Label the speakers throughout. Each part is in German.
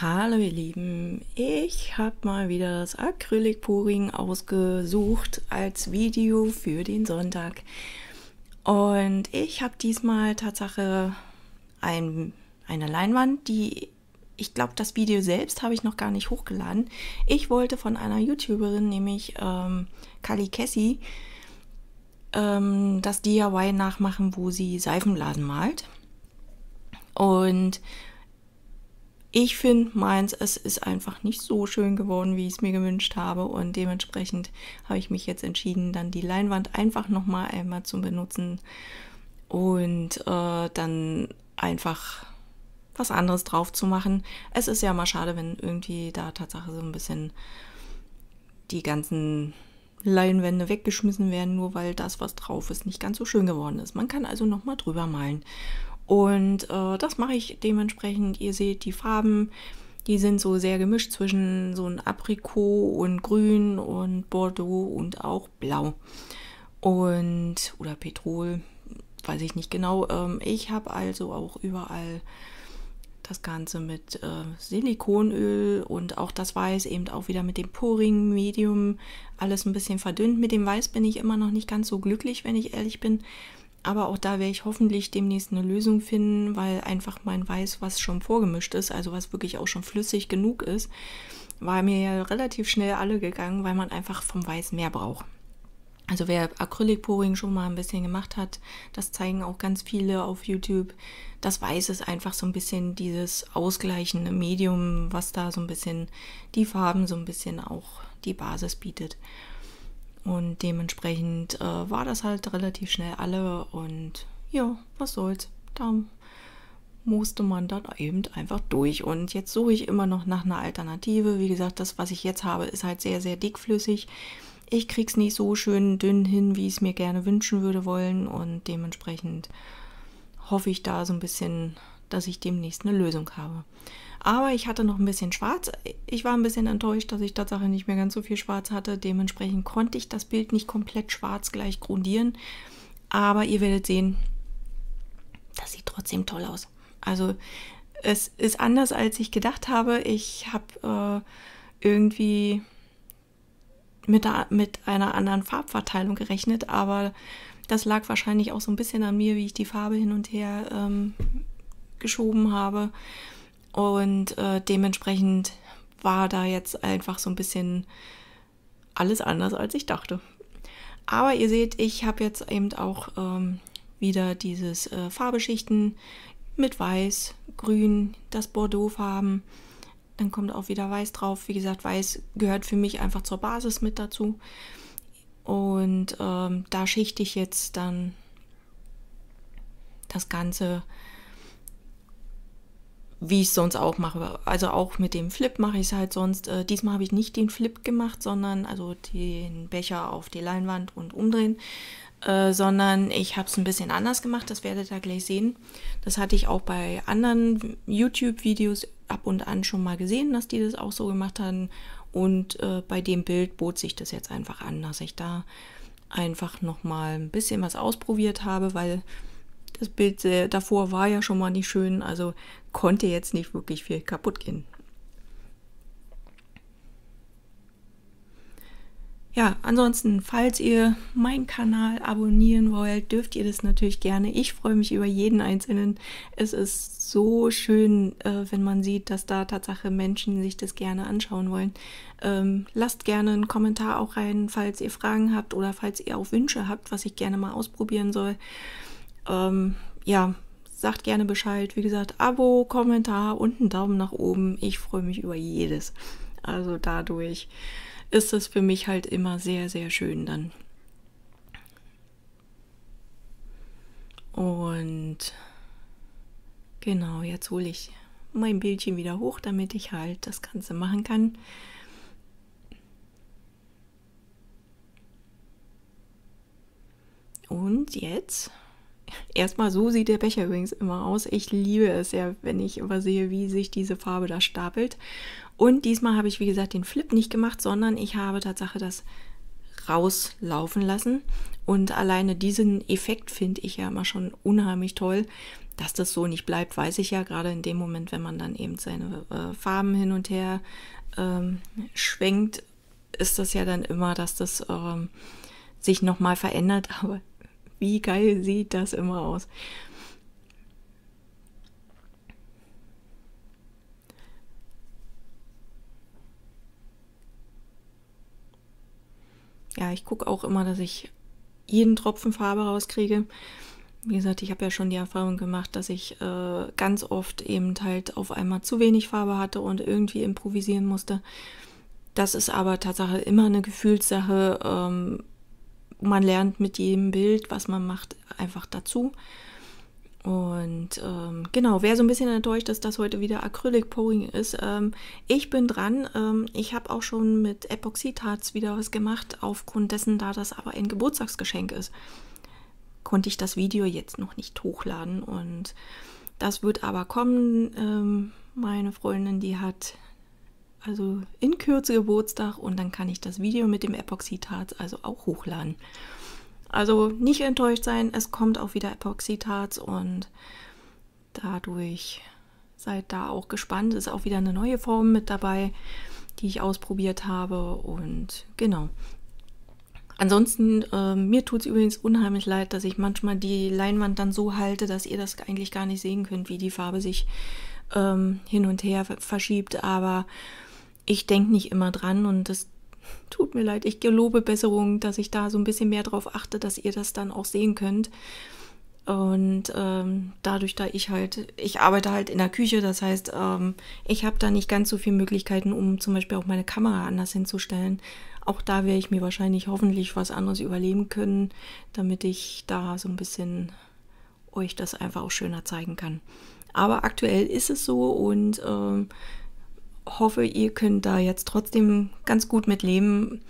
Speaker 1: Hallo ihr Lieben, ich habe mal wieder das acrylic Acrylpuring ausgesucht als Video für den Sonntag. Und ich habe diesmal Tatsache ein, eine Leinwand, die ich glaube, das Video selbst habe ich noch gar nicht hochgeladen. Ich wollte von einer YouTuberin, nämlich ähm, Kali Cassie, ähm, das DIY nachmachen, wo sie Seifenblasen malt. Und ich finde meins, es ist einfach nicht so schön geworden, wie ich es mir gewünscht habe und dementsprechend habe ich mich jetzt entschieden, dann die Leinwand einfach nochmal einmal zu benutzen und äh, dann einfach was anderes drauf zu machen. Es ist ja mal schade, wenn irgendwie da Tatsache so ein bisschen die ganzen Leinwände weggeschmissen werden, nur weil das, was drauf ist, nicht ganz so schön geworden ist. Man kann also nochmal drüber malen und äh, das mache ich dementsprechend. Ihr seht die Farben, die sind so sehr gemischt zwischen so ein Aprikot und Grün und Bordeaux und auch Blau. Und, oder Petrol, weiß ich nicht genau. Ähm, ich habe also auch überall das Ganze mit äh, Silikonöl und auch das Weiß eben auch wieder mit dem Poring Medium alles ein bisschen verdünnt. Mit dem Weiß bin ich immer noch nicht ganz so glücklich, wenn ich ehrlich bin. Aber auch da werde ich hoffentlich demnächst eine Lösung finden, weil einfach mein weiß, was schon vorgemischt ist, also was wirklich auch schon flüssig genug ist. War mir ja relativ schnell alle gegangen, weil man einfach vom Weiß mehr braucht. Also wer acrylic Acrylporing schon mal ein bisschen gemacht hat, das zeigen auch ganz viele auf YouTube. Das Weiß ist einfach so ein bisschen dieses ausgleichende Medium, was da so ein bisschen die Farben so ein bisschen auch die Basis bietet. Und dementsprechend äh, war das halt relativ schnell alle und ja, was soll's. Da musste man dann eben einfach durch. Und jetzt suche ich immer noch nach einer Alternative. Wie gesagt, das, was ich jetzt habe, ist halt sehr, sehr dickflüssig. Ich krieg's nicht so schön dünn hin, wie ich es mir gerne wünschen würde wollen. Und dementsprechend hoffe ich da so ein bisschen, dass ich demnächst eine Lösung habe. Aber ich hatte noch ein bisschen schwarz. Ich war ein bisschen enttäuscht, dass ich tatsächlich nicht mehr ganz so viel schwarz hatte. Dementsprechend konnte ich das Bild nicht komplett schwarz gleich grundieren. Aber ihr werdet sehen, das sieht trotzdem toll aus. Also es ist anders, als ich gedacht habe. Ich habe äh, irgendwie mit, der, mit einer anderen Farbverteilung gerechnet, aber das lag wahrscheinlich auch so ein bisschen an mir, wie ich die Farbe hin und her ähm, geschoben habe. Und äh, dementsprechend war da jetzt einfach so ein bisschen alles anders, als ich dachte. Aber ihr seht, ich habe jetzt eben auch ähm, wieder dieses äh, Farbeschichten mit Weiß, Grün, das Bordeaux-Farben. Dann kommt auch wieder Weiß drauf. Wie gesagt, Weiß gehört für mich einfach zur Basis mit dazu. Und ähm, da schichte ich jetzt dann das Ganze wie ich es sonst auch mache. Also auch mit dem Flip mache ich es halt sonst. Äh, diesmal habe ich nicht den Flip gemacht, sondern also den Becher auf die Leinwand und umdrehen, äh, sondern ich habe es ein bisschen anders gemacht. Das werdet ihr gleich sehen. Das hatte ich auch bei anderen YouTube-Videos ab und an schon mal gesehen, dass die das auch so gemacht haben. Und äh, bei dem Bild bot sich das jetzt einfach an, dass ich da einfach nochmal ein bisschen was ausprobiert habe, weil das Bild äh, davor war ja schon mal nicht schön, also konnte jetzt nicht wirklich viel kaputt gehen. Ja, ansonsten, falls ihr meinen Kanal abonnieren wollt, dürft ihr das natürlich gerne. Ich freue mich über jeden Einzelnen. Es ist so schön, äh, wenn man sieht, dass da Tatsache Menschen sich das gerne anschauen wollen. Ähm, lasst gerne einen Kommentar auch rein, falls ihr Fragen habt oder falls ihr auch Wünsche habt, was ich gerne mal ausprobieren soll. Ähm, ja, sagt gerne Bescheid. Wie gesagt, Abo, Kommentar und einen Daumen nach oben. Ich freue mich über jedes. Also dadurch ist es für mich halt immer sehr, sehr schön dann. Und genau, jetzt hole ich mein Bildchen wieder hoch, damit ich halt das Ganze machen kann. Und jetzt Erstmal so sieht der Becher übrigens immer aus. Ich liebe es ja, wenn ich übersehe, wie sich diese Farbe da stapelt. Und diesmal habe ich, wie gesagt, den Flip nicht gemacht, sondern ich habe Tatsache das rauslaufen lassen. Und alleine diesen Effekt finde ich ja immer schon unheimlich toll. Dass das so nicht bleibt, weiß ich ja gerade in dem Moment, wenn man dann eben seine äh, Farben hin und her ähm, schwenkt, ist das ja dann immer, dass das ähm, sich nochmal verändert. Aber wie geil sieht das immer aus? Ja, ich gucke auch immer, dass ich jeden Tropfen Farbe rauskriege. Wie gesagt, ich habe ja schon die Erfahrung gemacht, dass ich äh, ganz oft eben halt auf einmal zu wenig Farbe hatte und irgendwie improvisieren musste. Das ist aber Tatsache immer eine Gefühlssache. Ähm, man lernt mit jedem Bild, was man macht, einfach dazu. Und ähm, genau, wer so ein bisschen enttäuscht ist, dass das heute wieder Acrylic-Pouring ist, ähm, ich bin dran. Ähm, ich habe auch schon mit Epoxidharz wieder was gemacht, aufgrund dessen, da das aber ein Geburtstagsgeschenk ist, konnte ich das Video jetzt noch nicht hochladen. Und das wird aber kommen. Ähm, meine Freundin, die hat also in Kürze Geburtstag und dann kann ich das Video mit dem Epoxidharz also auch hochladen. Also nicht enttäuscht sein, es kommt auch wieder Epoxidharz und dadurch seid da auch gespannt. Ist auch wieder eine neue Form mit dabei, die ich ausprobiert habe und genau. Ansonsten, äh, mir tut es übrigens unheimlich leid, dass ich manchmal die Leinwand dann so halte, dass ihr das eigentlich gar nicht sehen könnt, wie die Farbe sich ähm, hin und her verschiebt. Aber ich denke nicht immer dran und das tut mir leid. Ich gelobe Besserung, dass ich da so ein bisschen mehr drauf achte, dass ihr das dann auch sehen könnt. Und ähm, dadurch, da ich halt, ich arbeite halt in der Küche, das heißt, ähm, ich habe da nicht ganz so viele Möglichkeiten, um zum Beispiel auch meine Kamera anders hinzustellen. Auch da werde ich mir wahrscheinlich hoffentlich was anderes überleben können, damit ich da so ein bisschen euch das einfach auch schöner zeigen kann. Aber aktuell ist es so und ähm, hoffe, ihr könnt da jetzt trotzdem ganz gut mit leben,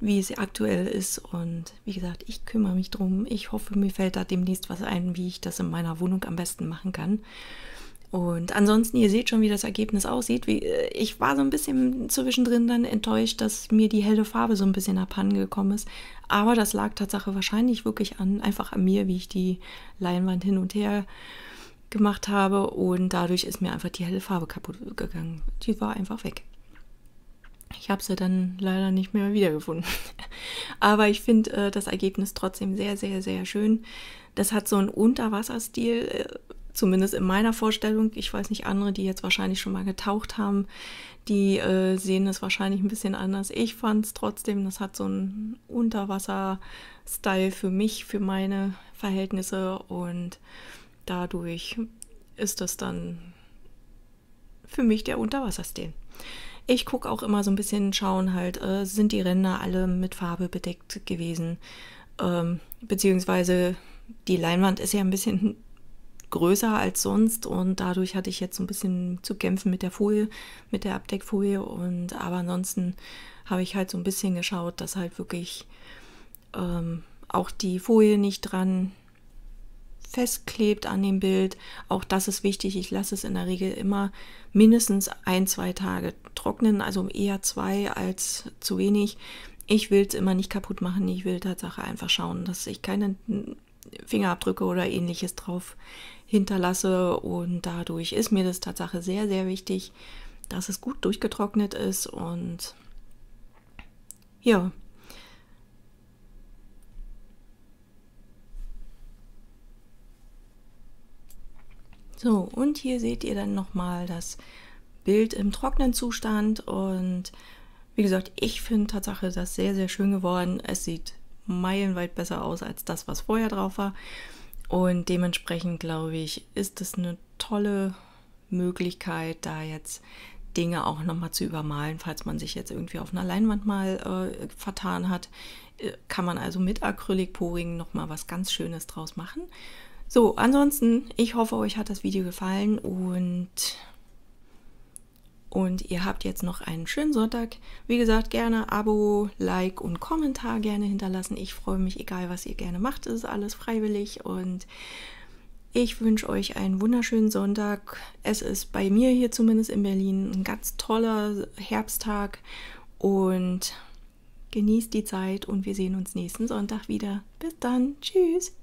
Speaker 1: wie es aktuell ist. Und wie gesagt, ich kümmere mich drum. Ich hoffe, mir fällt da demnächst was ein, wie ich das in meiner Wohnung am besten machen kann. Und ansonsten, ihr seht schon, wie das Ergebnis aussieht. Wie, äh, ich war so ein bisschen zwischendrin dann enttäuscht, dass mir die helle Farbe so ein bisschen abhanden gekommen ist. Aber das lag Tatsache wahrscheinlich wirklich an, einfach an mir, wie ich die Leinwand hin und her gemacht habe und dadurch ist mir einfach die helle Farbe kaputt gegangen. Die war einfach weg. Ich habe sie dann leider nicht mehr wiedergefunden. Aber ich finde äh, das Ergebnis trotzdem sehr, sehr, sehr schön. Das hat so einen Unterwasserstil, äh, zumindest in meiner Vorstellung. Ich weiß nicht, andere, die jetzt wahrscheinlich schon mal getaucht haben, die äh, sehen es wahrscheinlich ein bisschen anders. Ich fand es trotzdem, das hat so einen Unterwasser-Style für mich, für meine Verhältnisse und dadurch ist das dann für mich der Unterwassersten. Ich gucke auch immer so ein bisschen, schauen halt, äh, sind die Ränder alle mit Farbe bedeckt gewesen, ähm, beziehungsweise die Leinwand ist ja ein bisschen größer als sonst und dadurch hatte ich jetzt so ein bisschen zu kämpfen mit der Folie, mit der Abdeckfolie und aber ansonsten habe ich halt so ein bisschen geschaut, dass halt wirklich ähm, auch die Folie nicht dran festklebt an dem Bild. Auch das ist wichtig. Ich lasse es in der Regel immer mindestens ein, zwei Tage trocknen, also eher zwei als zu wenig. Ich will es immer nicht kaputt machen. Ich will Tatsache einfach schauen, dass ich keine Fingerabdrücke oder ähnliches drauf hinterlasse. Und dadurch ist mir das Tatsache sehr, sehr wichtig, dass es gut durchgetrocknet ist und ja. So, und hier seht ihr dann nochmal das Bild im trockenen Zustand und wie gesagt, ich finde Tatsache das sehr, sehr schön geworden. Es sieht meilenweit besser aus als das, was vorher drauf war. Und dementsprechend glaube ich, ist es eine tolle Möglichkeit, da jetzt Dinge auch nochmal zu übermalen, falls man sich jetzt irgendwie auf einer Leinwand mal äh, vertan hat. Äh, kann man also mit Acrylic Acrylporingen nochmal was ganz Schönes draus machen. So, ansonsten, ich hoffe, euch hat das Video gefallen und, und ihr habt jetzt noch einen schönen Sonntag. Wie gesagt, gerne Abo, Like und Kommentar gerne hinterlassen. Ich freue mich, egal was ihr gerne macht, ist alles freiwillig und ich wünsche euch einen wunderschönen Sonntag. Es ist bei mir hier zumindest in Berlin ein ganz toller Herbsttag und genießt die Zeit und wir sehen uns nächsten Sonntag wieder. Bis dann. Tschüss.